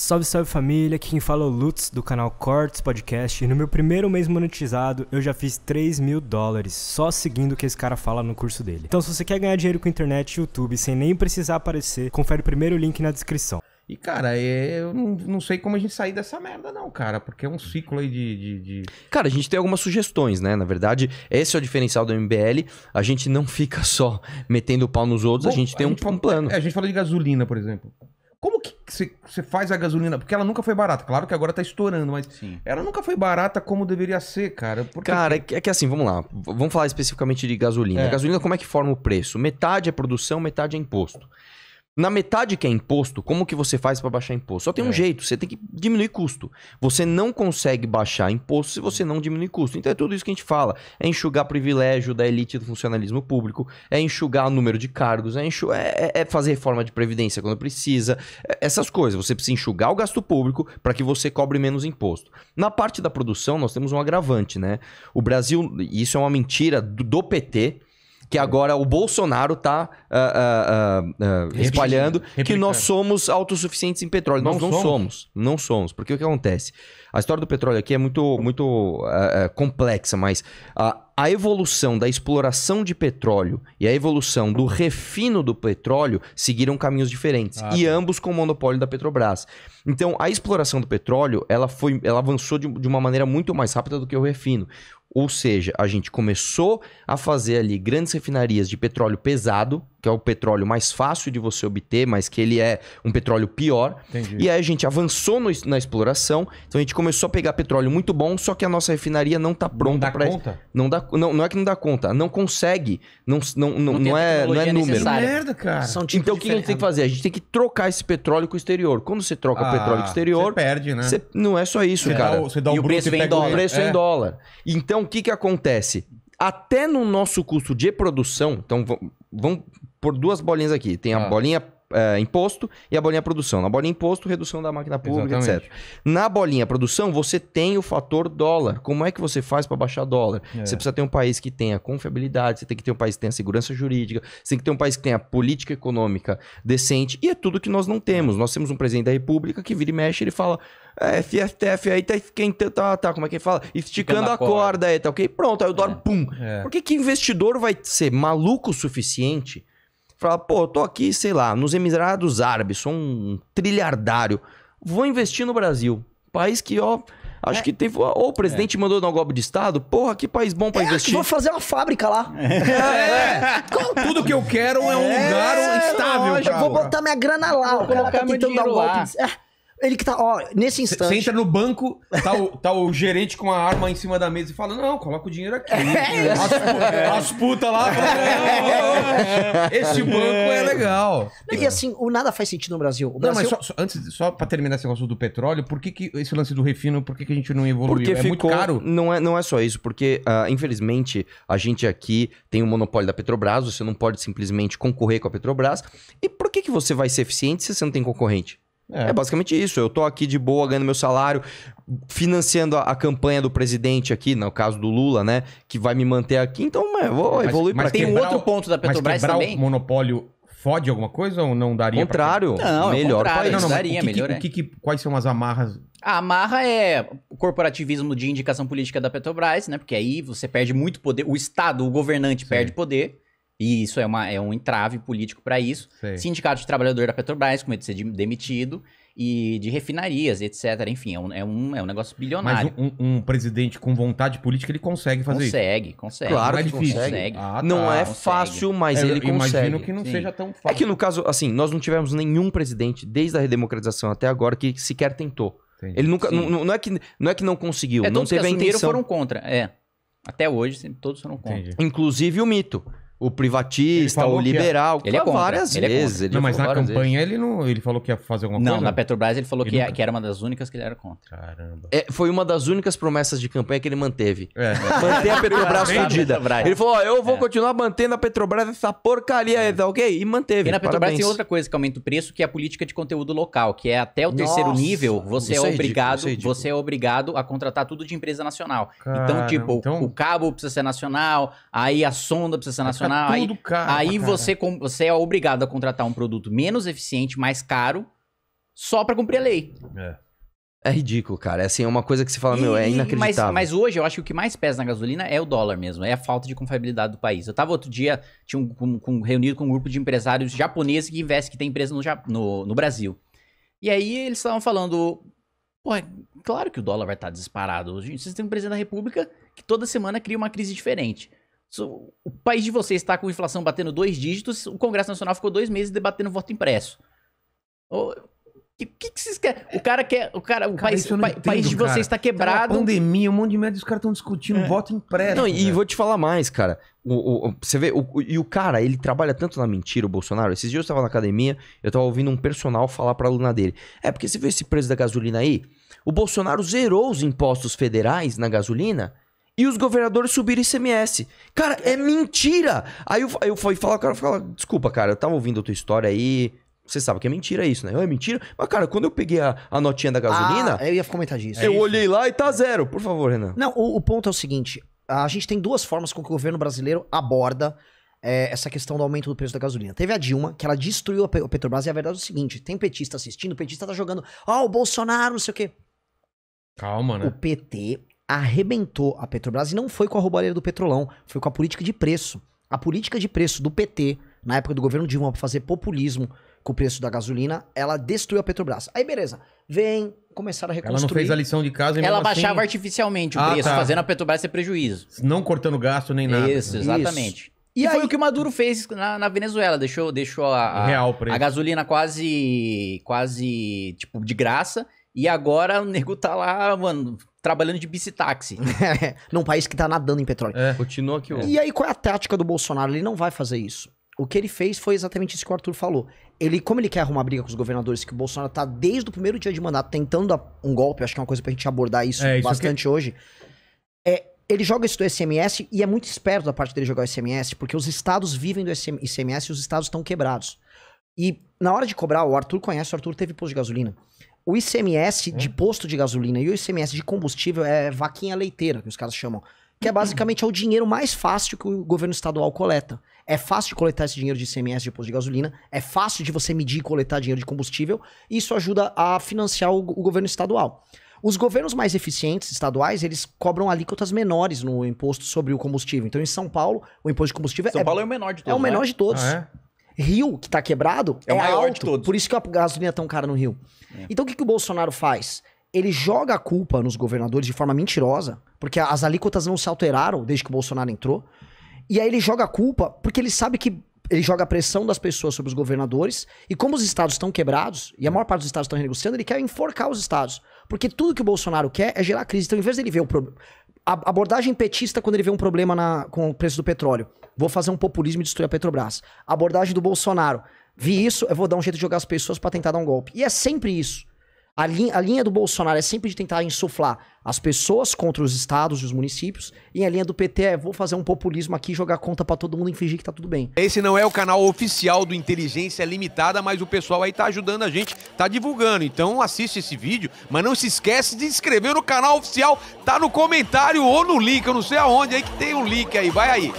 Salve, salve família, aqui quem fala é o Lutz do canal Cortes Podcast e no meu primeiro mês monetizado eu já fiz 3 mil dólares só seguindo o que esse cara fala no curso dele. Então se você quer ganhar dinheiro com internet e YouTube sem nem precisar aparecer, confere o primeiro link na descrição. E, cara, é, eu não sei como a gente sair dessa merda, não, cara, porque é um ciclo aí de, de, de, Cara, a gente tem algumas sugestões, né? Na verdade, esse é o diferencial do MBL. A gente não fica só metendo o pau nos outros, Bom, a gente tem a um, um plano. a gente fala de gasolina, por exemplo. Como que você, faz a gasolina, porque ela nunca foi barata. Claro que agora tá estourando, mas Sim. ela nunca foi barata como deveria ser, cara. Porque... Cara, é que, é que assim, vamos lá. Vamos falar especificamente de gasolina. É. A gasolina, como é que forma o preço? Metade é produção, metade é imposto. Na metade que é imposto, como que você faz para baixar imposto? Só tem é. um jeito, você tem que diminuir custo. Você não consegue baixar imposto se você não diminuir custo. Então é tudo isso que a gente fala. É enxugar privilégio da elite do funcionalismo público, é enxugar o número de cargos, é, é, é, é fazer reforma de previdência quando precisa, é, essas coisas. Você precisa enxugar o gasto público para que você cobre menos imposto. Na parte da produção, nós temos um agravante, né? O Brasil, e isso é uma mentira do PT, que é. agora o Bolsonaro está uh, uh, uh, espalhando, Replicando. que nós somos autossuficientes em petróleo. Não nós não somos. somos. Não somos. Porque o que acontece? A história do petróleo aqui é muito, muito ah, ah, complexa, mas a evolução da exploração de petróleo e a evolução do refino do petróleo seguiram caminhos diferentes ah, e tá. ambos com o monopólio da Petrobras. Então, a exploração do petróleo ela foi, ela avançou de, de uma maneira muito mais rápida do que o refino. Ou seja, a gente começou a fazer ali grandes refinarias de petróleo pesado, que é o petróleo mais fácil de você obter, mas que ele é um petróleo pior. Entendi. E aí a gente avançou no, na exploração, então a gente começou a pegar petróleo muito bom, só que a nossa refinaria não está pronta para conta. Não dá, não, não é que não dá conta, não consegue, não não não, não, não é não é número. Merda, cara. então o que a gente tem que fazer? A gente tem que trocar esse petróleo com o exterior. Quando você troca ah, o petróleo com o exterior, você perde, né? Você, não é só isso, você cara. Dá você dá o e o preço vem em dólar. O preço é. em dólar. Então o que que acontece? Até no nosso custo de produção, então vamos por duas bolinhas aqui. Tem a ah. bolinha é, imposto e a bolinha produção. Na bolinha imposto, redução da máquina pública, Exatamente. etc. Na bolinha produção, você tem o fator dólar. Como é que você faz para baixar dólar? É. Você precisa ter um país que tenha confiabilidade, você tem que ter um país que tenha segurança jurídica, você tem que ter um país que tenha política econômica decente. E é tudo que nós não temos. Nós temos um presidente da República que vira e mexe, ele fala. É, FFTF aí tá, quem, tá, tá, tá, como é que ele fala? Esticando a corda. aí, tá ok? Pronto, aí eu dólar, é. pum. É. Por que, que investidor vai ser maluco o suficiente Fala, pô, tô aqui, sei lá, nos Emirados Árabes, sou um trilhardário. Vou investir no Brasil. País que, ó, Acho é. que teve. Ou o presidente é. mandou dar um golpe de Estado. Porra, que país bom pra é, investir. Vou fazer uma fábrica lá. É. É. Tudo que eu quero é um lugar é, estável. já vou botar minha grana lá. Vou colocar cara tá tentando dar um golpe. De... Ele que tá, ó, nesse instante. Você entra no banco, tá o, tá o gerente com a arma em cima da mesa e fala: Não, coloca o dinheiro aqui. É. As, as putas lá falam: é. Esse banco é legal. e assim, o nada faz sentido no Brasil. O Brasil... Não, mas só, só, antes, só pra terminar esse negócio do petróleo, por que, que esse lance do refino, por que, que a gente não evoluiu? Porque é ficou... muito caro. Não é, não é só isso, porque uh, infelizmente a gente aqui tem o um monopólio da Petrobras, você não pode simplesmente concorrer com a Petrobras. E por que, que você vai ser eficiente se você não tem concorrente? É. é. basicamente isso. Eu tô aqui de boa, ganhando meu salário, financiando a, a, campanha do presidente aqui, no caso do Lula, né? Que vai me manter aqui, então mano, vou mas, evoluir mas pra Tem um outro ponto da Petrobras mas também. O monopólio fode alguma coisa ou não daria? Contrário, pra... não, é melhor contrário, país. Não, não, daria, o que, melhor. É. O que, quais são as amarras? A amarra é o corporativismo de indicação política da Petrobras, né? Porque aí você perde muito poder, o Estado, o governante Sim. perde poder. E isso é, uma, é um entrave político para isso. Sei. Sindicato de trabalhador da Petrobras, com medo de ser demitido, e de refinarias, etc. Enfim, é um, é um, é um negócio bilionário. Mas um, um, presidente com vontade política, ele consegue fazer consegue, isso? Consegue, Claro é que é consegue. Ah, tá, não é consegue. fácil, mas é, ele eu consegue. imagino que não Sim. seja tão fácil. É que no caso, assim, nós não tivemos nenhum presidente, desde a redemocratização até agora, que sequer tentou. Entendi. Ele nunca. Não, não, é que, não é que não conseguiu, é, não teve a intenção. foram contra, é. Até hoje, todos foram contra. Entendi. Inclusive o mito o privatista, o liberal. Ele é contra, várias ele é vezes. Ele não, mas na campanha vezes. ele não. Ele falou que ia fazer alguma não, coisa. Não, na Petrobras ele falou ele que, é, que, era uma das únicas que ele era contra. Caramba. É, foi uma das únicas promessas de campanha que ele manteve. É, é. Manter a Petrobras fodida. Ele falou: ó, eu vou é. continuar mantendo a Petrobras essa porcaria, é. tá ok? E manteve. E na Petrobras Parabéns. tem outra coisa que aumenta o preço, que é a política de conteúdo local, que é até o Nossa, terceiro nível, você é, é obrigado, ridículo, você é obrigado a contratar tudo de empresa nacional. Então, Caramba, então, tipo, então... o cabo precisa ser nacional, aí a sonda precisa ser nacional tudo aí caro, aí Você, você é obrigado a contratar um produto menos eficiente, mais caro, só para cumprir a lei. É. É ridículo, cara. É assim, é uma coisa que se fala, e, meu, é inacreditável. Mas, mas, hoje eu acho que o que mais pesa na gasolina é o dólar mesmo, é a falta de confiabilidade do país. Eu tava outro dia, tinha um, reunido com um grupo de empresários japoneses que investem, que tem empresa no, no, no Brasil. E aí eles estavam falando, pô, é claro que o dólar vai estar tá disparado. Gente, vocês têm um presidente da república que toda semana cria uma crise diferente. O país de vocês está com inflação batendo dois dígitos, o Congresso Nacional ficou dois meses debatendo voto impresso. O que, que, que vocês querem? O cara quer. O, cara, o cara, país, pa, entendo, país de cara. vocês está quebrado. Tá pandemia, um monte de merda, os caras estão discutindo é. voto impresso. Não, e vou te falar mais, cara. O, o, você vê, o, e o cara, ele trabalha tanto na mentira, o Bolsonaro. Esses dias eu estava na academia, eu estava ouvindo um personal falar para a aluna dele. É porque você vê esse preço da gasolina aí? O Bolsonaro zerou os impostos federais na gasolina e os governadores subiram ICMS. Cara, é mentira! Aí eu, eu fui falar, o cara fala, desculpa, cara, eu tava ouvindo a tua história aí. Você sabe que é mentira isso, né? É mentira. Mas, cara, quando eu peguei a, a notinha da gasolina. Ah, eu ia comentar disso. Eu é olhei lá e tá zero. Por favor, Renan. Não, o, o, ponto é o seguinte: a gente tem duas formas com que o governo brasileiro aborda é, essa questão do aumento do preço da gasolina. Teve a Dilma, que ela destruiu a Petrobras, e a verdade é o seguinte: tem petista assistindo, o petista tá jogando. Ó, oh, o Bolsonaro, não sei o quê. Calma, né? O PT arrebentou a Petrobras e não foi com a roubalheira do petrolão, foi com a política de preço. A política de preço do PT, na época do governo Dilma, pra fazer populismo com o preço da gasolina, ela destruiu a Petrobras. Aí, beleza, vem começaram a reconstruir. Ela não fez a lição de casa e Ela assim- baixava assim... artificialmente o ah, preço, tá. fazendo a Petrobras ter prejuízo. Não cortando gasto nem nada. Isso, exatamente. Isso. E, e aí... foi o que o Maduro fez na, na Venezuela, deixou, deixou a, a real a gasolina quase, quase, tipo, de graça. E agora o nego tá lá, mano, trabalhando de bicitaxi. É, num país que tá nadando em petróleo. É, continua aqui. Ó. E aí, qual é a tática do Bolsonaro? Ele não vai fazer isso. O que ele fez foi exatamente isso que o Arthur falou. Ele, como ele quer arrumar briga com os governadores, que o Bolsonaro tá desde o primeiro dia de mandato tentando um golpe, acho que é uma coisa pra gente abordar isso, é, isso bastante que... hoje. É, ele joga isso do SMS e é muito esperto da parte dele jogar o SMS, porque os estados vivem do ICMS e os estados estão quebrados. E na hora de cobrar, o Arthur conhece, o Arthur teve posto de gasolina. O ICMS uhum. de posto de gasolina e o ICMS de combustível é vaquinha leiteira, que os caras chamam. Que é uhum. basicamente é o dinheiro mais fácil que o governo estadual coleta. É fácil de coletar esse dinheiro de ICMS de posto de gasolina, é fácil de você medir e coletar dinheiro de combustível, e isso ajuda a financiar o, o governo estadual. Os governos mais eficientes estaduais, eles cobram alíquotas menores no imposto sobre o combustível. Então, em São Paulo, o imposto de combustível São é. São Paulo é o menor de todos. É o menor né? de todos. Ah, é? Rio, que tá quebrado, é, é o maior alto, de todos. Por isso que a gasolina é tão cara no Rio. É. Então o que, que o Bolsonaro faz? Ele joga a culpa nos governadores de forma mentirosa, porque as alíquotas não se alteraram desde que o Bolsonaro entrou. E aí ele joga a culpa porque ele sabe que ele joga a pressão das pessoas sobre os governadores. E como os estados estão quebrados, e a maior parte dos estados estão renegociando, ele quer enforcar os estados. Porque tudo que o Bolsonaro quer é gerar crise. Então, em vez dele ver o problema. A abordagem petista quando ele vê um problema na... com o preço do petróleo vou fazer um populismo e destruir a Petrobras. Abordagem do Bolsonaro. Vi isso, eu vou dar um jeito de jogar as pessoas para tentar dar um golpe. E é sempre isso. A linha, a linha do Bolsonaro é sempre de tentar insuflar as pessoas contra os estados e os municípios. E a linha do PT é: vou fazer um populismo aqui, jogar conta para todo mundo e fingir que tá tudo bem. Esse não é o canal oficial do Inteligência Limitada, mas o pessoal aí tá ajudando a gente, tá divulgando. Então assiste esse vídeo, mas não se esquece de inscrever no canal oficial. Tá no comentário ou no link, eu não sei aonde aí que tem um link aí. Vai aí.